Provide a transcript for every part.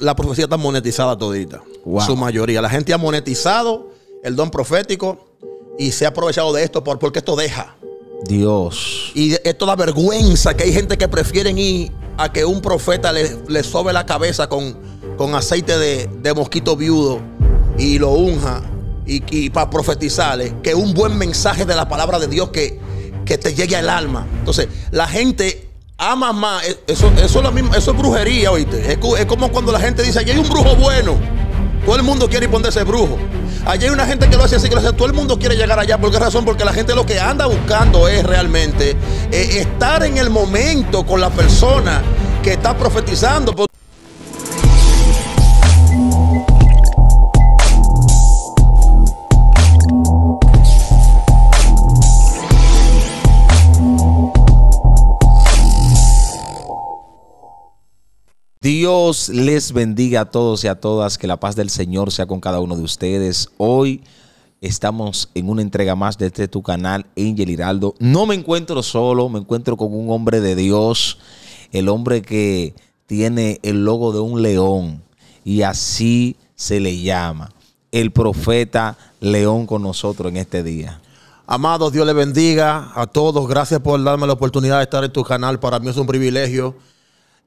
la profecía está monetizada todita. Su mayoría. La gente ha monetizado el don profético y se ha aprovechado de esto porque esto deja. Dios. Y esto da vergüenza que hay gente que prefieren ir a que un profeta le, sobe la cabeza con, aceite de, mosquito viudo y lo unja y, para profetizarle que un buen mensaje de la palabra de Dios que, que te llegue al alma. Entonces, la gente Ah, amas e-, más. Eso, es eso brujería, oíste. Es, como cuando la gente dice, allí hay un brujo bueno. Todo el mundo quiere ir ponerse brujo. Allí hay una gente que lo hace así, que lo Todo el mundo quiere llegar allá. ¿Por qué razón? Porque la gente lo que anda buscando es realmente eh, estar en el momento con la persona que está profetizando. Dios les bendiga a todos y a todas, que la paz del Señor sea con cada uno de ustedes. Hoy estamos en una entrega más desde este tu canal, Angel Hiraldo. No me encuentro solo, me encuentro con un hombre de Dios, el hombre que tiene el logo de un león y así se le llama, el profeta León con nosotros en este día. Amados, Dios les bendiga a todos. Gracias por darme la oportunidad de estar en tu canal. Para mí es un privilegio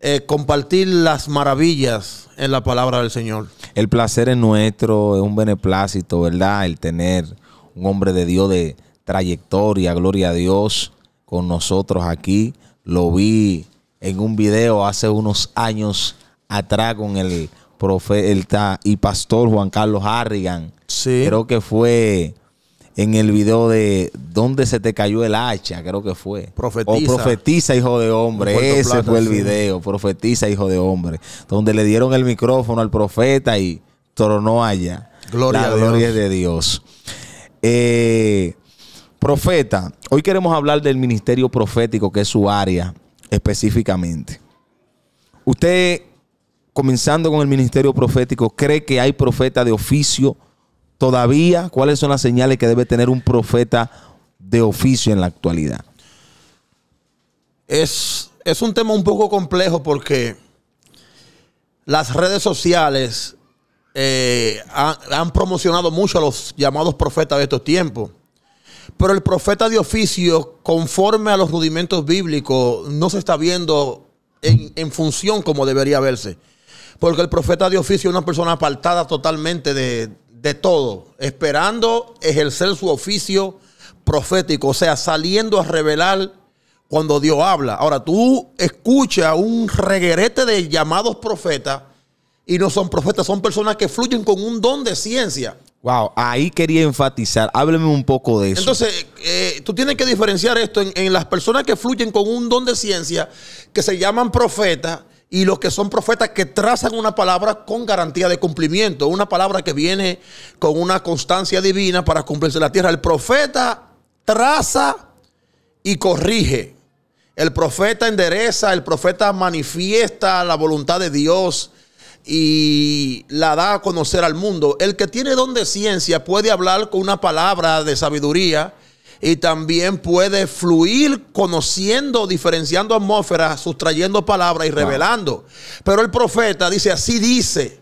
eh, compartir las maravillas en la palabra del Señor. El placer es nuestro, es un beneplácito, ¿verdad? El tener un hombre de Dios de trayectoria, gloria a Dios, con nosotros aquí. Lo vi en un video hace unos años atrás con el profeta y pastor Juan Carlos Harrigan. Sí. Creo que fue en el video de ¿Dónde se te cayó el hacha? Creo que fue. Profetiza. O Profetiza, hijo de hombre. Ese fue el video, Profetiza, hijo de hombre. Donde le dieron el micrófono al profeta y tronó allá. Gloria gloria de Dios. Eh, profeta, hoy queremos hablar del ministerio profético, que es su área específicamente. Usted, comenzando con el ministerio profético, cree que hay profeta de oficio, todavía? ¿Cuáles son las señales que debe tener un profeta de oficio en la actualidad? Es, un tema un poco complejo porque las redes sociales eh, han, promocionado mucho a los llamados profetas de estos tiempos. Pero el profeta de oficio, conforme a los rudimentos bíblicos, no se está viendo en, en función como debería verse. Porque el profeta de oficio es una persona apartada totalmente de, de todo, esperando ejercer su oficio profético, o sea, saliendo a revelar cuando Dios habla. Ahora, tú escuchas un reguerete de llamados profetas y no son profetas, son personas que fluyen con un don de ciencia. Wow, ahí quería enfatizar. Hábleme un poco de eso. Entonces, eh, tú tienes que diferenciar esto en, las personas que fluyen con un don de ciencia, que se llaman profetas, y los que son profetas que trazan una palabra con garantía de cumplimiento, una palabra que viene con una constancia divina para cumplirse la tierra. El profeta traza y corrige. El profeta endereza, el profeta manifiesta la voluntad de Dios y la da a conocer al mundo. El que tiene don de ciencia puede hablar con una palabra de sabiduría y también puede fluir conociendo, diferenciando atmósferas, sustrayendo palabras y revelando. Pero el profeta dice, así dice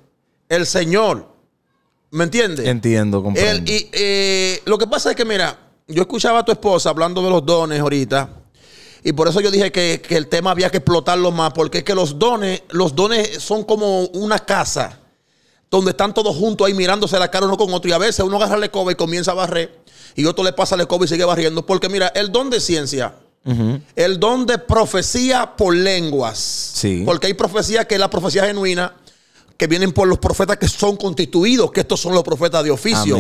el Señor. ¿Me entiende? Entiendo, comprendo. y, eh, lo que pasa es que, mira, yo escuchaba a tu esposa hablando de los dones ahorita. Y por eso yo dije que, el tema había que explotarlo más, porque es que los dones, los dones son como una casa donde están todos juntos ahí mirándose la cara uno con otro. Y a veces uno agarra la escoba y comienza a barrer y otro le pasa el covid y sigue barriendo. Porque mira, el don de ciencia, el don de profecía por lenguas. Sí. Porque hay profecía que es la profecía genuina, que vienen por los profetas que son constituidos, que estos son los profetas de oficio.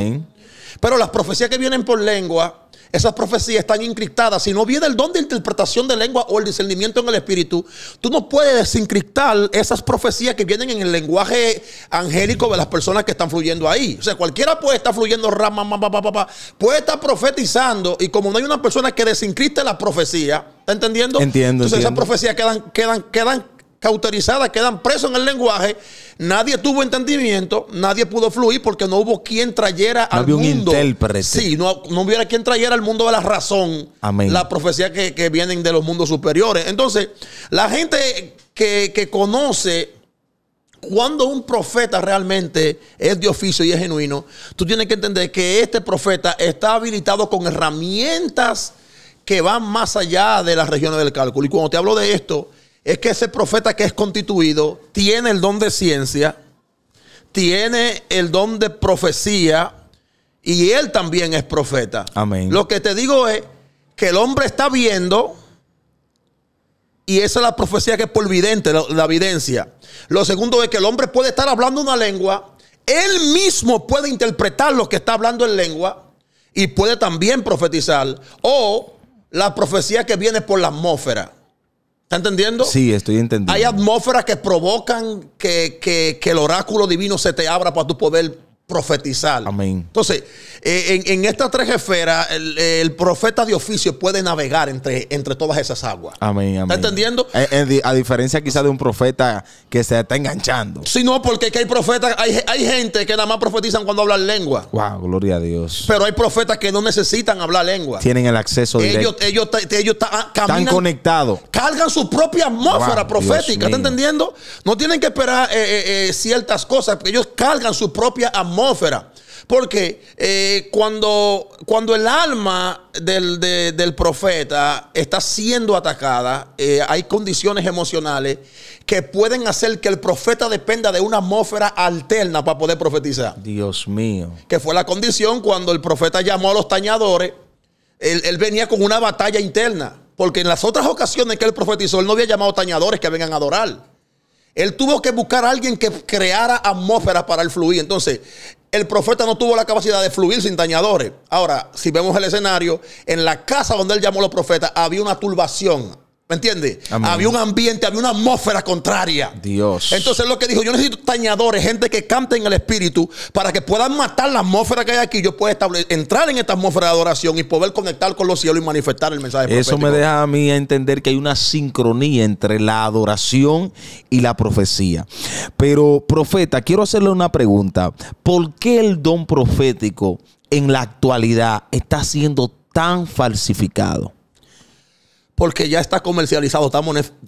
Pero las profecías que vienen por lenguas esas profecías están encriptadas. Si no viene el don de interpretación de lengua o el discernimiento en el espíritu, tú no puedes desencriptar esas profecías que vienen en el lenguaje angélico de las personas que están fluyendo ahí. O sea, cualquiera puede estar fluyendo, rama, puede estar profetizando y como no hay una persona que desencripte la profecía, ¿está entendiendo? Entiendo. Entonces esas profecías quedan, quedan, quedan cauterizadas quedan presos en el lenguaje. Nadie tuvo entendimiento, nadie pudo fluir porque no hubo quien trayera al mundo. Un intérprete. Sí, no, hubiera quien trayera al mundo de la razón. La profecía que, vienen de los mundos superiores. Entonces, la gente que, que conoce cuando un profeta realmente es de oficio y es genuino, tú tienes que entender que este profeta está habilitado con herramientas que van más allá de las regiones del cálculo. Y cuando te hablo de esto, es que ese profeta que es constituido tiene el don de ciencia, tiene el don de profecía y él también es profeta. Amén. Lo que te digo es que el hombre está viendo y esa es la profecía que es por vidente, la, la evidencia. Lo segundo es que el hombre puede estar hablando una lengua, él mismo puede interpretar lo que está hablando en lengua y puede también profetizar o la profecía que viene por la atmósfera. ¿Está entendiendo? Sí, estoy entendiendo. Hay atmósferas que provocan que, que, que el oráculo divino se te abra para tu poder profetizar. Amén. Entonces, eh, en, estas tres esferas, el, profeta de oficio puede navegar entre, entre todas esas aguas. Amén, amén. ¿Está entendiendo? Eh, eh, a, diferencia quizás de un profeta que se está enganchando. Sí, no, porque hay profetas, hay, gente que nada más profetizan cuando hablan lengua. Wow, gloria a Dios. Pero hay profetas que no necesitan hablar lengua. Tienen el acceso directo. Ellos, ellos, ah, están conectados. Cargan su propia atmósfera profética. ¿Está entendiendo? No tienen que esperar ciertas cosas, Porque ellos cargan su propia atmósfera porque eh, cuando, cuando el alma del, profeta está siendo atacada, eh, hay condiciones emocionales que pueden hacer que el profeta dependa de una atmósfera alterna para poder profetizar. Dios mío. Que fue la condición cuando el profeta llamó a los tañadores, él, venía con una batalla interna. Porque en las otras ocasiones que él profetizó, él no había llamado tañadores que vengan a adorar. Él tuvo que buscar a alguien que creara atmósfera para el fluir. Entonces, el profeta no tuvo la capacidad de fluir sin dañadores. Ahora, si vemos el escenario, en la casa donde él llamó a los profetas había una turbación, ¿Me entiendes? Había un ambiente, había una atmósfera contraria. Dios. Entonces lo que dijo, yo necesito tañadores, gente que cante en el espíritu para que puedan matar la atmósfera que hay aquí. Yo puedo entrar en esta atmósfera de adoración y poder conectar con los cielos y manifestar el mensaje. Eso me deja a mí entender que hay una sincronía entre la adoración y la profecía. Pero profeta, quiero hacerle una pregunta. ¿Por qué el don profético en la actualidad está siendo tan falsificado? Porque ya está comercializado,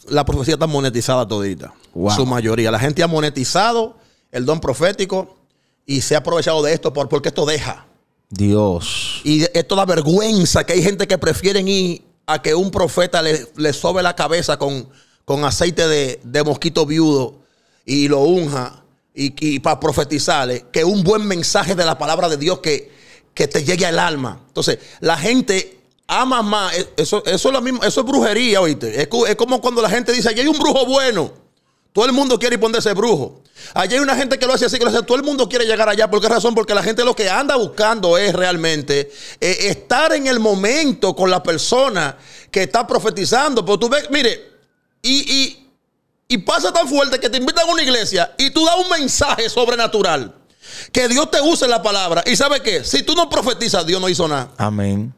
la profecía está monetizada todita. Su mayoría. La gente ha monetizado el don profético y se ha aprovechado de esto por, porque esto deja. Dios. Y esto da vergüenza que hay gente que prefieren ir a que un profeta le, le sobe la cabeza con, aceite de, mosquito viudo y lo unja y, para profetizarle que un buen mensaje de la palabra de Dios que, que te llegue al alma. Entonces, la gente Ah, Ama más. E, eso, es lo mismo eso es brujería, ¿oíste? Es, como cuando la gente dice, allí hay un brujo bueno. Todo el mundo quiere ir ponerse brujo. Allí hay una gente que lo hace así, que lo Todo el mundo quiere llegar allá. ¿Por qué razón? Porque la gente lo que anda buscando es realmente e, estar en el momento con la persona que está profetizando. Pero pues tú ves, mire, y, y, y pasa tan fuerte que te invitan a una iglesia y tú das un mensaje sobrenatural. Que Dios te use la palabra. ¿Y sabe qué? Si tú no profetizas, Dios no hizo nada. Amén.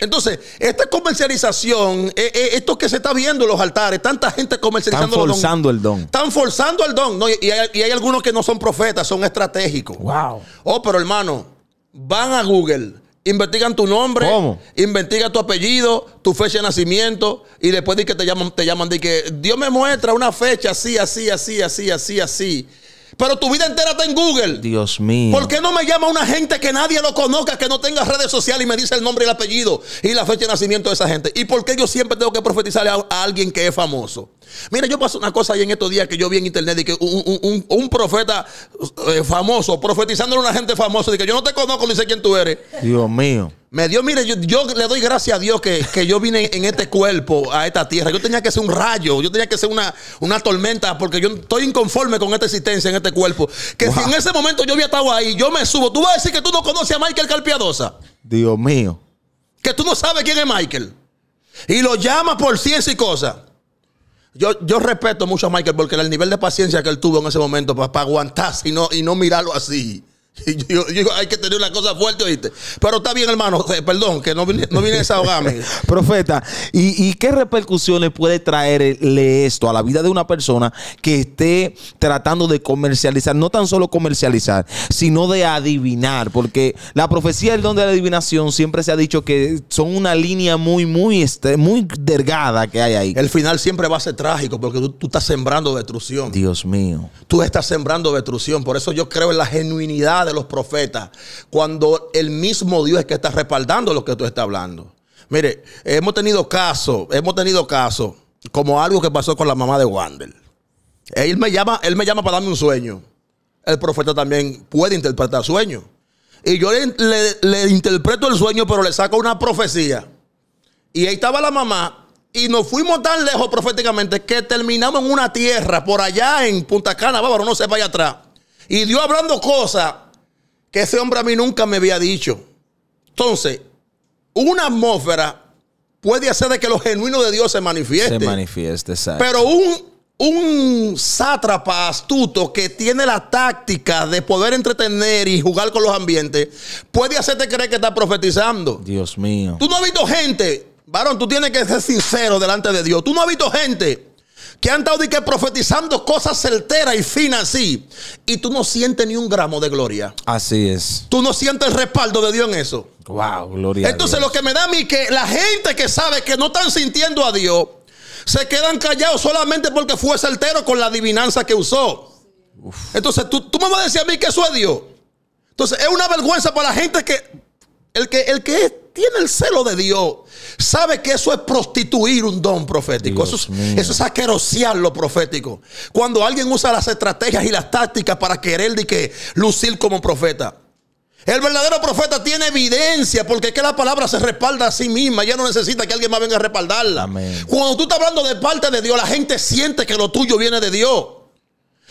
Entonces, esta comercialización, eh, eh, esto que se está viendo en los altares, tanta gente comercializando Están forzando el don. Están forzando el don. y, hay, algunos que no son profetas, son estratégicos. Wow. Oh, pero hermano, van a Google, investigan tu nombre, investigan investiga tu apellido, tu fecha de nacimiento, y después de que te llaman, te llaman de que Dios me muestra una fecha así, así, así, así, así, así pero tu vida entera está en Google. Dios mío. ¿Por qué no me llama una gente que nadie lo conozca, que no tenga redes sociales y me dice el nombre y el apellido y la fecha de nacimiento de esa gente? ¿Y por qué yo siempre tengo que profetizarle a, a alguien que es famoso? Mira, yo paso una cosa ahí en estos días que yo vi en internet que un, profeta eh, famoso, profetizando a una gente famosa, de que yo no te conozco ni sé quién tú eres. Dios mío. Me dio, mire, yo, le doy gracias a Dios que, yo vine en este cuerpo a esta tierra. Yo tenía que ser un rayo, yo tenía que ser una, tormenta, porque yo estoy inconforme con esta existencia en este cuerpo. Que si en ese momento yo hubiera estado ahí, yo me subo. Tú vas a decir que tú no conoces a Michael Calpiadosa Dios mío. Que tú no sabes quién es Michael. Y lo llama por ciencia y cosas. Yo, yo respeto mucho a Michael porque el nivel de paciencia que él tuvo en ese momento para, aguantar y no, y no mirarlo así. Yo, digo hay que tener una cosa fuerte, oíste Pero está bien, hermano. Eh, perdón, que no vine, no Profeta, ¿y, qué repercusiones puede traerle esto a la vida de una persona que esté tratando de comercializar? No tan solo comercializar, sino de adivinar. Porque la profecía el don de la adivinación siempre se ha dicho que son una línea muy, muy, este, muy delgada que hay ahí. El final siempre va a ser trágico porque tú, tú estás sembrando destrucción. Dios mío. Tú estás sembrando destrucción. Por eso yo creo en la genuinidad de los profetas, cuando el mismo Dios es que está respaldando lo que tú estás hablando. Mire, hemos tenido caso hemos tenido caso como algo que pasó con la mamá de Wander. Él me llama, él me llama para darme un sueño. El profeta también puede interpretar sueños. Y yo le, le, interpreto el sueño, pero le saco una profecía. Y ahí estaba la mamá. Y nos fuimos tan lejos proféticamente que terminamos en una tierra, por allá en Punta Cana, bárbaro no se vaya atrás. Y Dios hablando cosas que ese hombre a mí nunca me había dicho. Entonces, una atmósfera puede hacer de que lo genuino de Dios se manifieste. Se manifieste, exacto. Pero un, un sátrapa astuto que tiene la táctica de poder entretener y jugar con los ambientes, puede hacerte creer que está profetizando. Dios mío. Tú no has visto gente, varón, tú tienes que ser sincero delante de Dios. Tú no has visto gente que han estado profetizando cosas certeras y finas así, y tú no sientes ni un gramo de gloria. Así es. Tú no sientes el respaldo de Dios en eso. Wow, gloria. Entonces a lo que me da a mí que la gente que sabe que no están sintiendo a Dios, se quedan callados solamente porque fue certero con la adivinanza que usó. Entonces tú, tú me vas a decir a mí que eso es Dios. Entonces es una vergüenza para la gente que el que, el que tiene el celo de Dios sabe que eso es prostituir un don profético. eso es, eso lo profético. Cuando alguien usa las estrategias y las tácticas para querer de que lucir como profeta. El verdadero profeta tiene evidencia porque es que la palabra se respalda a sí misma. Ya no necesita que alguien más venga a respaldarla. Cuando tú estás hablando de parte de Dios, la gente siente que lo tuyo viene de Dios.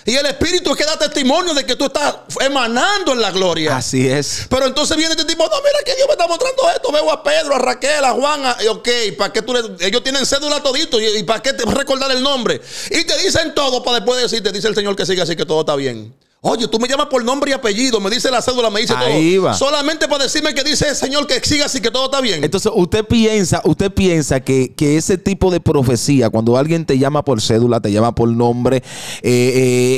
Y el Espíritu es que da testimonio de que tú estás emanando en la gloria. Así es. Pero entonces viene este tipo, no, mira que Dios me está mostrando esto. Veo a Pedro, a Raquel, a Juan. ok, ¿para qué tú le... Ellos tienen cédula todito. ¿Y, para qué te recordar el nombre? Y te dicen todo para después decirte, dice el Señor que sigue así, que todo está bien. Oye, tú me llamas por nombre y apellido, me dice la cédula, me dice todo. Solamente para decirme que dice el Señor que sigas y que todo está bien. Entonces, usted piensa, usted piensa que, ese tipo de profecía, cuando alguien te llama por cédula, te llama por nombre, eh,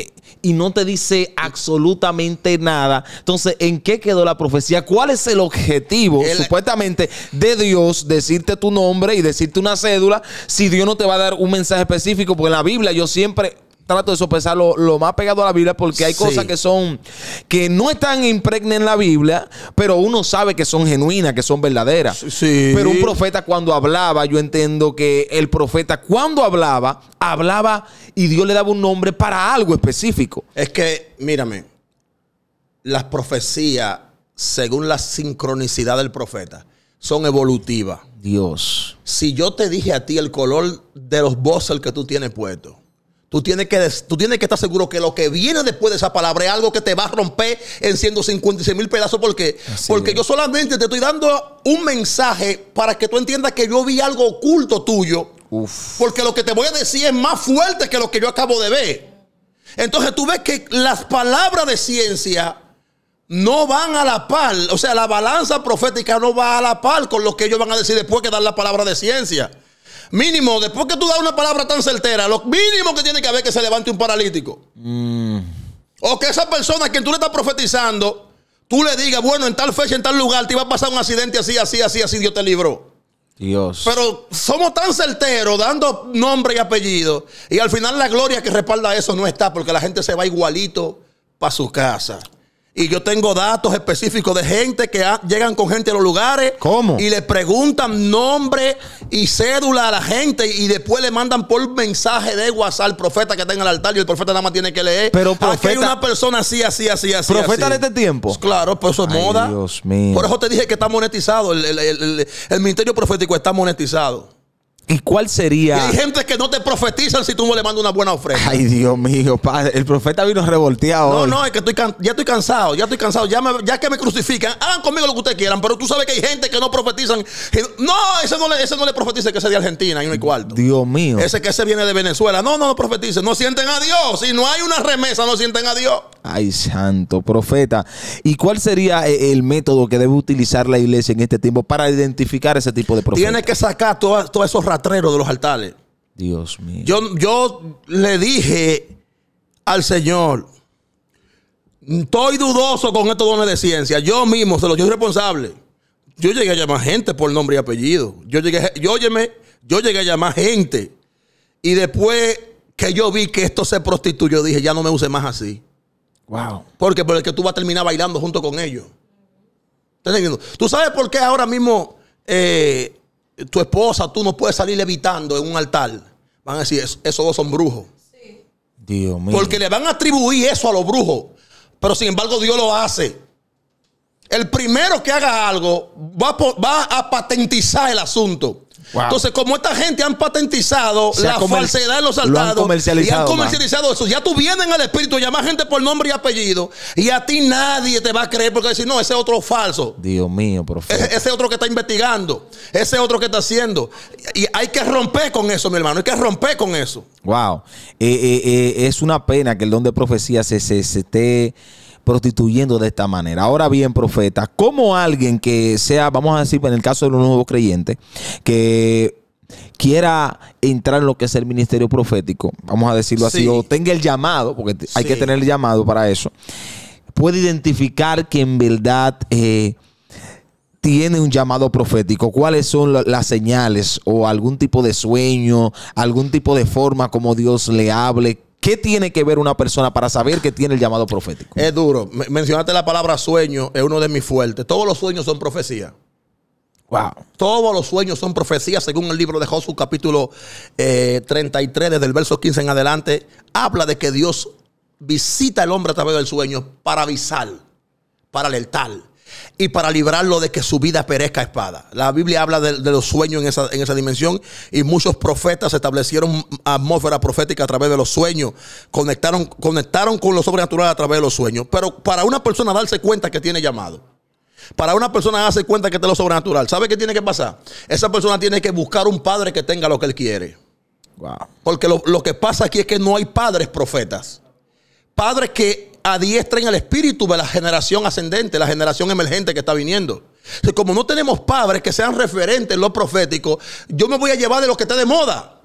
eh, y no te dice absolutamente nada. Entonces, ¿en qué quedó la profecía? ¿Cuál es el objetivo, supuestamente, de Dios decirte tu nombre y decirte una cédula si Dios no te va a dar un mensaje específico? Porque en la Biblia yo siempre trato de sopesar lo, más pegado a la Biblia porque hay cosas que son, que no están impregnadas en la Biblia, pero uno sabe que son genuinas, que son verdaderas. Pero un profeta cuando hablaba, yo entiendo que el profeta cuando hablaba, hablaba y Dios le daba un nombre para algo específico. Es que, mírame, las profecías, según la sincronicidad del profeta, son evolutivas. Dios. Si yo te dije a ti el color de los bosses que tú tienes puesto, Tú tienes, que, tú tienes que estar seguro que lo que viene después de esa palabra es algo que te va a romper en 156 mil pedazos. ¿Por qué? Porque yo solamente te estoy dando un mensaje para que tú entiendas que yo vi algo oculto tuyo. Porque lo que te voy a decir es más fuerte que lo que yo acabo de ver. Entonces tú ves que las palabras de ciencia no van a la par. O sea, la balanza profética no va a la par con lo que ellos van a decir después que dan la palabra de ciencia. Mínimo, después que tú das una palabra tan certera, lo mínimo que tiene que haber es que se levante un paralítico. Mm. O que esa persona a quien tú le estás profetizando, tú le digas, bueno, en tal fecha, en tal lugar, te iba a pasar un accidente así, así, así, así, Dios te libró. Dios. Pero somos tan certeros dando nombre y apellido. Y al final la gloria que respalda eso no está, porque la gente se va igualito para su casa. Y yo tengo datos específicos de gente que llegan con gente a los lugares. ¿Cómo? Y le preguntan nombre y cédula a la gente y después le mandan por mensaje de WhatsApp al profeta que está en el altar y el profeta nada más tiene que leer. Pero, Aquí hay una persona así, así, así, así. ¿Profeta de este tiempo? Claro, por pues eso es moda. Dios mío. Por eso te dije que está monetizado. el ministerio profético está monetizado. ¿Y cuál sería? hay gente que no te profetizan si tú no le mandas una buena ofrenda. Ay, Dios mío, padre. El profeta vino revolteado. No, hoy. no, es que estoy ya estoy cansado, ya estoy cansado. Ya, que me crucifican, hagan conmigo lo que ustedes quieran. Pero tú sabes que hay gente que no profetizan. No, ese no le, ese no le profetiza que ese de Argentina y no hay cuarto. Dios mío. Ese que se viene de Venezuela. No, no, no profetiza. No sienten a Dios. Si no hay una remesa, no sienten a Dios. Ay, santo, profeta. ¿Y cuál sería eh, el método que debe utilizar la iglesia en este tiempo para identificar ese tipo de profetas? Tiene que sacar todos todo esos de los altares. Dios mío. Yo, yo le dije al Señor, estoy dudoso con estos dones de ciencia. Yo mismo se lo yo soy responsable. Yo llegué a llamar gente por nombre y apellido. Yo llegué, yo, yo llegué a llamar gente. Y después que yo vi que esto se prostituyó, dije, ya no me use más así. Wow. Porque por tú vas a terminar bailando junto con ellos. ¿Tú sabes por qué ahora mismo eh, tu esposa, tú no puedes salir levitando en un altar. Van a decir, esos dos son brujos. Sí. Dios mío. Porque le van a atribuir eso a los brujos. Pero sin embargo, Dios lo hace. El primero que haga algo va, va a patentizar el asunto. Entonces, como esta gente han patentizado la falsedad de los saltados y han comercializado eso, ya tú vienes en el espíritu, llamas gente por nombre y apellido, y a ti nadie te va a creer porque va decir, no, ese otro falso. Dios mío, profeta. Ese, otro que está investigando, ese otro que está haciendo. Y hay que romper con eso, mi hermano, hay que romper con eso. Wow. Eh, eh, eh, es una pena que el don de profecía se, se, se esté prostituyendo de esta manera. Ahora bien, profeta, ¿cómo alguien que sea, vamos a decir, en el caso de los nuevos creyentes, que quiera entrar en lo que es el ministerio profético, vamos a decirlo así, o tenga el llamado, porque hay que tener el llamado para eso, puede identificar que en verdad eh, tiene un llamado profético. ¿Cuáles son las señales o algún tipo de sueño, algún tipo de forma como Dios le hable? ¿Qué tiene que ver una persona para saber que tiene el llamado profético? Es duro. Mencionaste la palabra sueño, es uno de mis fuertes. Todos los sueños son profecía. Wow. Todos los sueños son profecías, según el libro de Josué, capítulo 33, eh, desde el verso 15 en adelante. Habla de que Dios visita al hombre a través del sueño para avisar, para alertar y para librarlo de que su vida perezca espada. La Biblia habla de, los sueños en esa, dimensión y muchos profetas establecieron atmósfera profética a través de los sueños, conectaron, conectaron con lo sobrenatural a través de los sueños. Pero para una persona darse cuenta que tiene llamado, para una persona darse cuenta que tiene lo sobrenatural, ¿sabe qué tiene que pasar? Esa persona tiene que buscar un padre que tenga lo que él quiere. Porque lo, lo que pasa aquí es que no hay padres profetas. Padres que en el espíritu de la generación ascendente, la generación emergente que está viniendo. Como no tenemos padres que sean referentes en lo profético, yo me voy a llevar de lo que está de moda.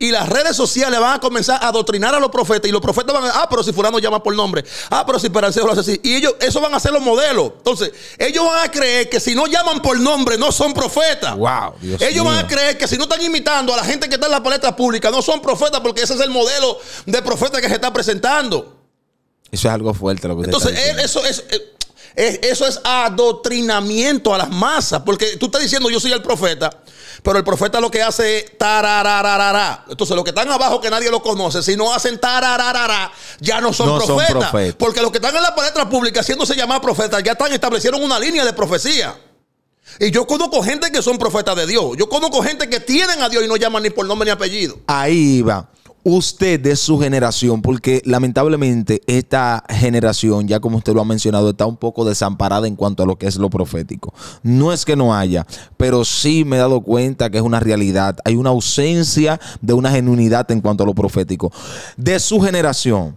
Y las redes sociales van a comenzar a adoctrinar a los profetas. Y los profetas van a, ah, pero si fulano llama por nombre. Ah, pero si Perancejo lo hace así. Y ellos, eso van a ser los modelos. Entonces, ellos van a creer que si no llaman por nombre, no son profetas. Wow, ellos van a creer que si no están imitando a la gente que está en la palestra pública, no son profetas porque ese es el modelo de profeta que se está presentando. Eso es algo fuerte lo que Entonces, eso eh, es. Eso es adoctrinamiento a las masas, porque tú estás diciendo yo soy el profeta, pero el profeta lo que hace es tararararará. Entonces, los que están abajo que nadie lo conoce, si no hacen tarararara, ya no son, profetas, Porque los que están en la palestra pública haciéndose llamar profetas, ya están, establecieron una línea de profecía. Y yo conozco gente que son profetas de Dios. Yo conozco gente que tienen a Dios y no llaman ni por nombre ni apellido. Ahí va usted de su generación, porque lamentablemente esta generación, ya como usted lo ha mencionado, está un poco desamparada en cuanto a lo que es lo profético. No es que no haya, pero sí me he dado cuenta que es una realidad. Hay una ausencia de una genuinidad en cuanto a lo profético. De su generación,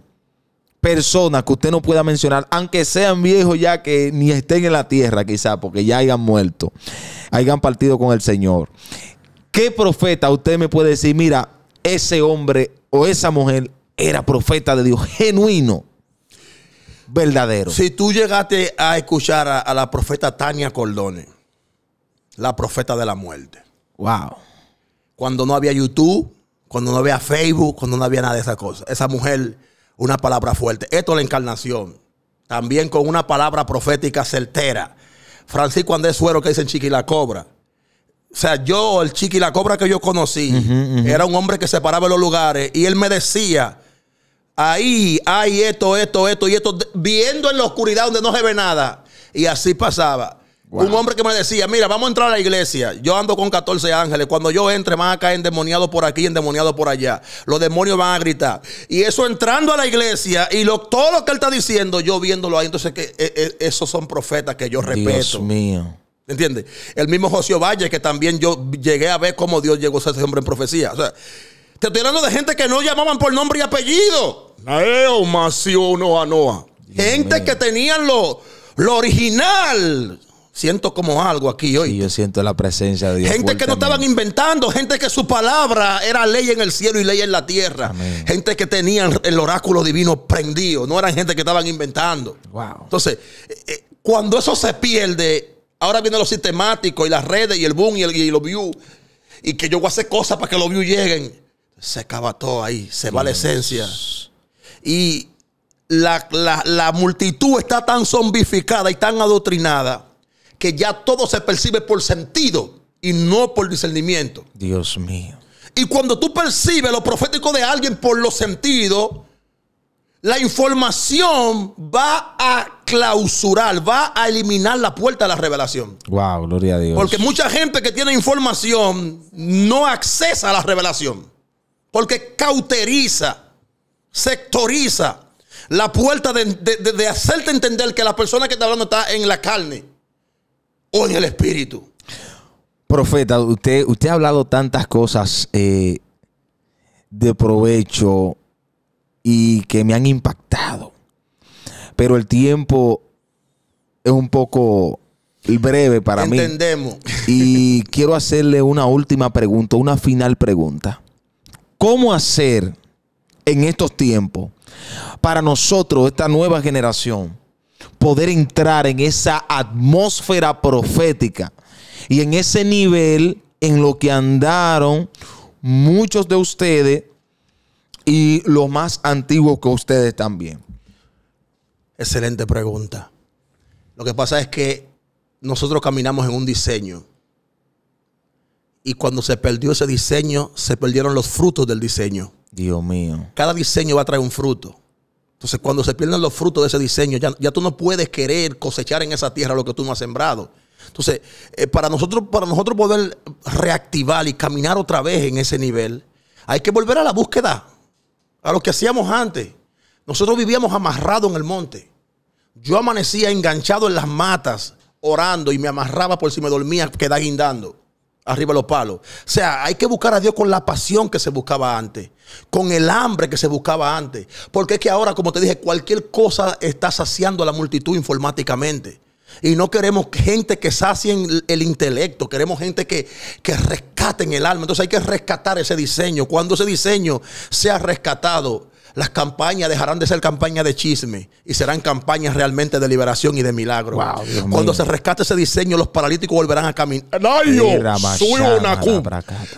personas que usted no pueda mencionar, aunque sean viejos ya que ni estén en la tierra quizá, porque ya hayan muerto, hayan partido con el Señor. ¿Qué profeta usted me puede decir? Mira, ese hombre o esa mujer era profeta de Dios, genuino, verdadero. Si tú llegaste a escuchar a, la profeta Tania Cordone, la profeta de la muerte. Wow. Cuando no había YouTube, cuando no había Facebook, cuando no había nada de esas cosas. Esa mujer, una palabra fuerte. Esto es la encarnación. También con una palabra profética certera. Francisco Andrés Suero que dice en Chiqui la Cobra. O sea, yo, el chiqui, la cobra que yo conocí, era un hombre que separaba paraba los lugares y él me decía, ahí hay esto, esto, esto y esto, viendo en la oscuridad donde no se ve nada. Y así pasaba. Un hombre que me decía, mira, vamos a entrar a la iglesia. Yo ando con 14 ángeles. Cuando yo entre, van a caer endemoniados por aquí, endemoniados por allá. Los demonios van a gritar. Y eso entrando a la iglesia y lo, todo lo que él está diciendo, yo viéndolo ahí. Entonces, que, e, e, esos son profetas que yo respeto. Dios mío. ¿Entiendes? El mismo José Valle, que también yo llegué a ver cómo Dios llegó a ser ese hombre en profecía. O sea, te estoy hablando de gente que no llamaban por nombre y apellido. Naeo, Noa, Gente que tenían lo, original. Siento como algo aquí hoy. yo siento la presencia de Dios. Gente que no estaban inventando, gente que su palabra era ley en el cielo y ley en la tierra. Gente que tenían el oráculo divino prendido, no eran gente que estaban inventando. Wow. Entonces, eh, eh, cuando eso se pierde, Ahora viene lo sistemático y las redes y el boom y, el, y los views. Y que yo voy a hacer cosas para que los views lleguen. Se acaba todo ahí. Se va la esencia. Y la, la multitud está tan zombificada y tan adoctrinada que ya todo se percibe por sentido y no por discernimiento. Dios mío. Y cuando tú percibes lo profético de alguien por los sentidos, la información va a clausurar, va a eliminar la puerta de la revelación. Wow, gloria a Dios. Porque mucha gente que tiene información no accesa a la revelación. Porque cauteriza, sectoriza la puerta de, hacerte entender que la persona que está hablando está en la carne o en el espíritu. Profeta, usted, usted ha hablado tantas cosas eh, de provecho y que me han impactado. Pero el tiempo es un poco breve para mí. Entendemos. Y quiero hacerle una última pregunta, una final pregunta. ¿Cómo hacer en estos tiempos para nosotros, esta nueva generación, poder entrar en esa atmósfera profética y en ese nivel en lo que andaron muchos de ustedes y lo más antiguo que ustedes también? Excelente pregunta. Lo que pasa es que nosotros caminamos en un diseño. Y cuando se perdió ese diseño, se perdieron los frutos del diseño. Dios mío. Cada diseño va a traer un fruto. Entonces, cuando se pierden los frutos de ese diseño, ya, tú no puedes querer cosechar en esa tierra lo que tú no has sembrado. Entonces, eh, para, nosotros, para nosotros poder reactivar y caminar otra vez en ese nivel, hay que volver a la búsqueda a lo que hacíamos antes. Nosotros vivíamos amarrados en el monte. Yo amanecía enganchado en las matas, orando y me amarraba por si me dormía, quedaba guindando arriba de los palos. O sea, hay que buscar a Dios con la pasión que se buscaba antes, con el hambre que se buscaba antes. Porque es que ahora, como te dije, cualquier cosa está saciando a la multitud informáticamente. Y no queremos gente que sacien el intelecto, queremos gente que, rescaten el alma. Entonces hay que rescatar ese diseño. Cuando ese diseño sea rescatado, las campañas dejarán de ser campañas de chisme y serán campañas realmente de liberación y de milagro. Cuando se rescate ese diseño, los paralíticos volverán a caminar.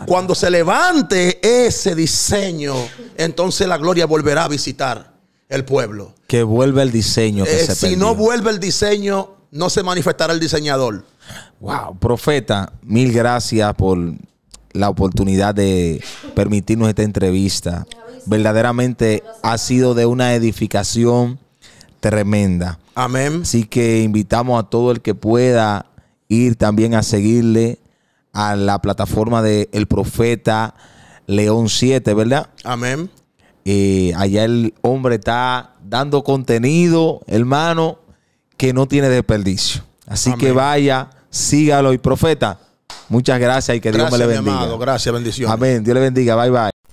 Cuando se levante ese diseño, entonces la gloria volverá a visitar el pueblo. Que vuelva el diseño. Que eh, si no vuelve el diseño, no se manifestará el diseñador. Wow, profeta, mil gracias por la oportunidad de permitirnos esta entrevista. Verdaderamente ha sido de una edificación tremenda. Amén. Así que invitamos a todo el que pueda ir también a seguirle a la plataforma de El Profeta León 7, ¿verdad? Amén. Y eh, allá el hombre está dando contenido, hermano no tiene desperdicio. Así que vaya, sígalo y profeta. Muchas gracias y que Dios me le bendiga. Gracias, bendición Amén. Dios le bendiga. Bye bye.